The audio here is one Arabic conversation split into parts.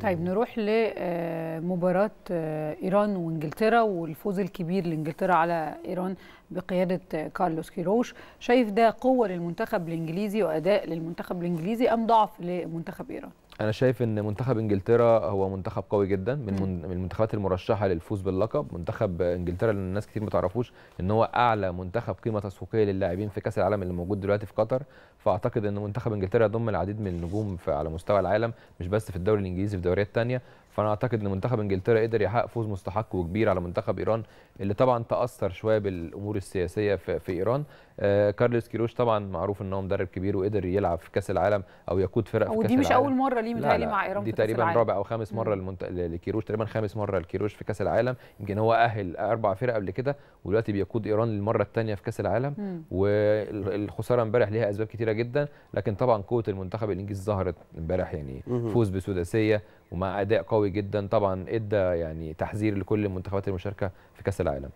طيب نروح لمباراة آه، آه، إيران وإنجلترا والفوز الكبير لإنجلترا على إيران بقيادة آه، كارلوس كيروش شايف ده قوة للمنتخب الإنجليزي وأداء للمنتخب الإنجليزي أم ضعف لمنتخب إيران؟ انا شايف ان منتخب انجلترا هو منتخب قوي جدا من من المنتخبات المرشحه للفوز باللقب منتخب انجلترا اللي الناس كتير ما تعرفوش ان هو اعلى منتخب قيمه تسويقيه للاعبين في كاس العالم اللي موجود دلوقتي في قطر فاعتقد ان منتخب انجلترا يضم العديد من النجوم على مستوى العالم مش بس في الدوري الانجليزي في دوريات ثانيه فانا اعتقد ان منتخب انجلترا قدر يحقق فوز مستحق وكبير على منتخب ايران اللي طبعا تاثر شويه بالامور السياسيه في, في ايران آه كارلوس كيروش طبعا معروف ان هو مدرب كبير وقدر يلعب في كاس العالم او يقود فرق في كاس العالم ودي مش اول مره ليه متهيألي مع ايران دي تقريبا رابع او خامس مره المنت... لكيروش تقريبا خامس مره لكيروش في كاس العالم يمكن هو اهل اربع فرق قبل كده ودلوقتي بيقود ايران للمره الثانيه في كاس العالم مم. والخساره امبارح ليها اسباب كثيره جدا لكن طبعا قوه المنتخب الانجليزي ظهرت امبارح يعني مم. فوز بسداسيه ومع اداء قوي جدا طبعا ادى يعني تحذير لكل المنتخبات المشاركه في كاس العالم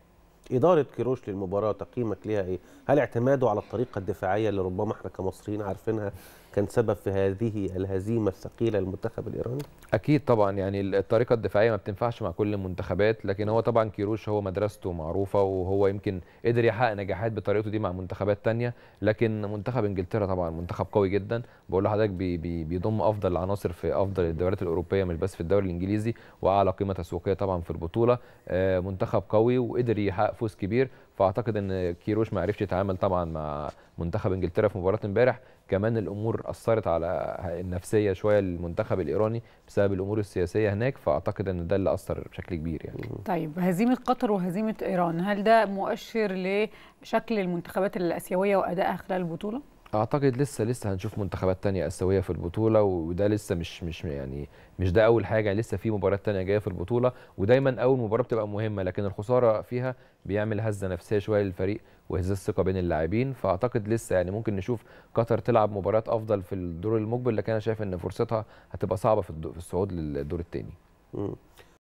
إدارة كيروش للمباراة تقييمك ليها إيه؟ هل اعتماده على الطريقة الدفاعية اللي ربما إحنا كمصريين عارفينها كان سبب في هذه الهزيمه الثقيله للمنتخب الايراني؟ اكيد طبعا يعني الطريقه الدفاعيه ما بتنفعش مع كل المنتخبات لكن هو طبعا كيروش هو مدرسته معروفه وهو يمكن قدر يحقق نجاحات بطريقته دي مع منتخبات ثانيه لكن منتخب انجلترا طبعا منتخب قوي جدا بقول لحضرتك بي بي بيضم افضل العناصر في افضل الدوريات الاوروبيه مش بس في الدوري الانجليزي واعلى قيمه تسويقيه طبعا في البطوله آه، منتخب قوي وقدر يحقق فوز كبير فاعتقد ان كيروش ما عرفش يتعامل طبعا مع منتخب انجلترا في مباراه امبارح كمان الامور اثرت على النفسيه شويه للمنتخب الايراني بسبب الامور السياسيه هناك فاعتقد ان ده اللي اثر بشكل كبير يعني طيب هزيمه قطر وهزيمه ايران هل ده مؤشر لشكل المنتخبات الاسيويه وادائها خلال البطوله اعتقد لسه لسه هنشوف منتخبات تانية اسيويه في البطوله وده لسه مش مش يعني مش ده اول حاجه يعني لسه في مباريات تانية جايه في البطوله ودايما اول مباراه بتبقى مهمه لكن الخساره فيها بيعمل هزه نفسيه شويه للفريق وهزاز الثقه بين اللاعبين فاعتقد لسه يعني ممكن نشوف قطر تلعب مباريات افضل في الدور المقبل لكن انا شايف ان فرصتها هتبقى صعبه في الصعود للدور الثاني